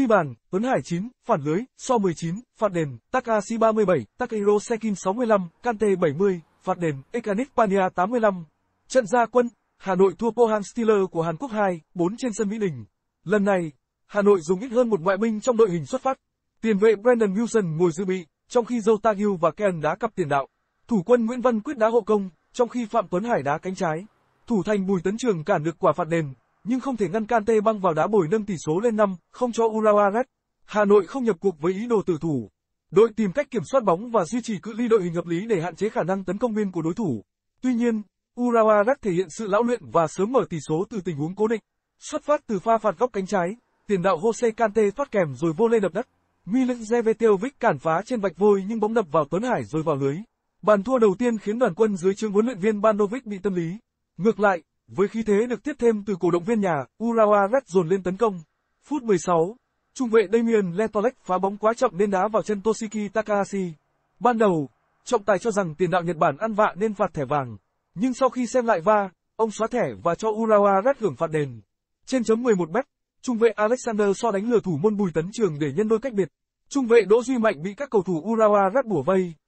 Ghi bàn, Tuấn Hải 9, phản lưới, so 19, phạt đền, Takashi 37, Takeiro Sekin 65, Kante 70, phạt đền, Ekanit Pania 85. Trận gia quân, Hà Nội thua Pohang Steelers của Hàn Quốc 2, 4 trên sân Mỹ Đình. Lần này, Hà Nội dùng ít hơn một ngoại binh trong đội hình xuất phát. Tiền vệ Brandon Wilson ngồi dự bị, trong khi Jota Gill và Ken đá cặp tiền đạo. Thủ quân Nguyễn Văn Quyết đá hộ công, trong khi Phạm Tuấn Hải đá cánh trái. Thủ thành Bùi Tấn Trường cản được quả phạt đền, nhưng không thể ngăn can Tê băng vào đá bồi nâng tỷ số lên 5, không cho Urawa Red. Hà Nội không nhập cuộc với ý đồ tử thủ. Đội tìm cách kiểm soát bóng và duy trì cự ly đội hình hợp lý để hạn chế khả năng tấn công biên của đối thủ. Tuy nhiên, Urawa Red thể hiện sự lão luyện và sớm mở tỷ số từ tình huống cố định. Xuất phát từ pha phạt góc cánh trái, tiền đạo Jose Can'te thoát kèm rồi vô lên đập đất. Milik Zeveteovic cản phá trên vạch vôi nhưng bóng đập vào Tuấn Hải rồi vào lưới. Bàn thua đầu tiên khiến đoàn quân dưới trướng huấn luyện viên Banovic bị tâm lý. Ngược lại, với khí thế được tiếp thêm từ cổ động viên nhà, Urawa Red dồn lên tấn công. Phút 16, trung vệ Damien Letolek phá bóng quá chậm nên đá vào chân Toshiki Takahashi. Ban đầu, trọng tài cho rằng tiền đạo Nhật Bản ăn vạ nên phạt thẻ vàng. Nhưng sau khi xem lại va, ông xóa thẻ và cho Urawa Red hưởng phạt đền. Trên chấm 11 mét, trung vệ Alexander so đánh lừa thủ môn Bùi Tấn Trường để nhân đôi cách biệt. Trung vệ Đỗ Duy Mạnh bị các cầu thủ Urawa Red bủa vây.